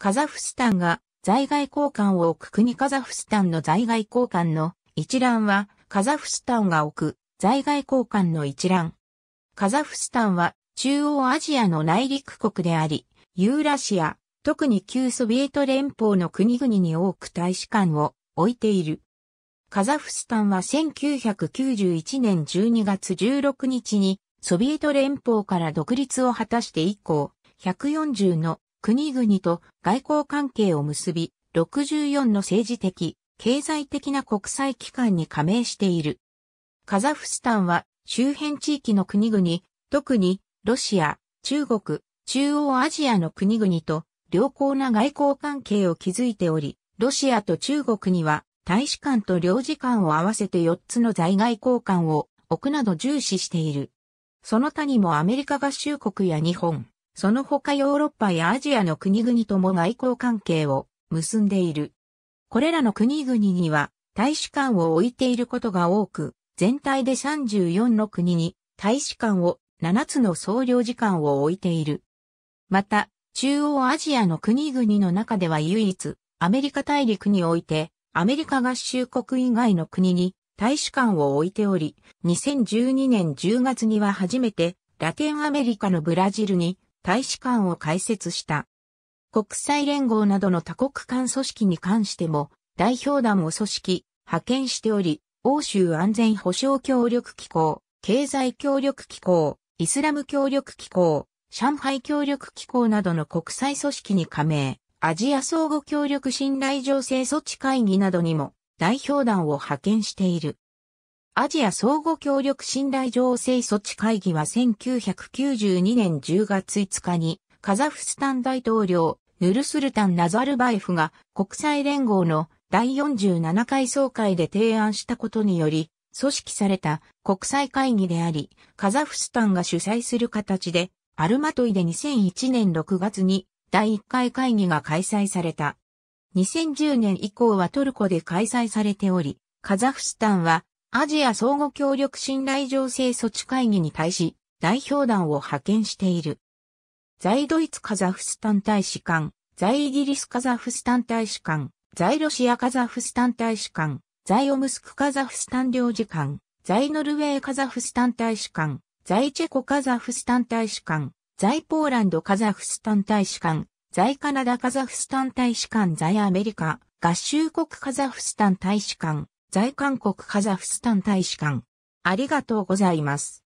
カザフスタンが在外交換を置く国カザフスタンの在外交換の一覧はカザフスタンが置く在外交換の一覧。カザフスタンは中央アジアの内陸国であり、ユーラシア、特に旧ソビエト連邦の国々に多く大使館を置いている。カザフスタンは1991年12月16日にソビエト連邦から独立を果たして以降、140の国々と外交関係を結び、64の政治的、経済的な国際機関に加盟している。カザフスタンは周辺地域の国々、特にロシア、中国、中央アジアの国々と良好な外交関係を築いており、ロシアと中国には大使館と領事館を合わせて4つの在外交換を置くなど重視している。その他にもアメリカ合衆国や日本、その他ヨーロッパやアジアの国々とも外交関係を結んでいる。これらの国々には大使館を置いていることが多く、全体で34の国に大使館を7つの総領事館を置いている。また、中央アジアの国々の中では唯一、アメリカ大陸において、アメリカ合衆国以外の国に大使館を置いており、2012年10月には初めてラテンアメリカのブラジルに大使館を開設した。国際連合などの多国間組織に関しても代表団を組織、派遣しており、欧州安全保障協力機構、経済協力機構、イスラム協力機構、上海協力機構などの国際組織に加盟、アジア相互協力信頼情勢措置会議などにも代表団を派遣している。アジア相互協力信頼情勢措置会議は1992年10月5日にカザフスタン大統領ヌルスルタン・ナザルバエフが国際連合の第47回総会で提案したことにより組織された国際会議であり、カザフスタンが主催する形でアルマトイで2001年6月に第1回会議が開催された。2010年以降はトルコで開催されており、カザフスタンはアジア相互協力信頼情勢措置会議に対し、代表団を派遣している。在ドイツカザフスタン大使館、在イギリスカザフスタン大使館、在ロシアカザフスタン大使館、在オムスクカザフスタン領事館、在ノルウェーカザフスタン大使館、在チェコカザフスタン大使館、在ポーランドカザフスタン大使館、在カナダカザフスタン大使館、在アメリカ合衆国カザフスタン大使館、在韓国カザフスタン大使館。ありがとうございます。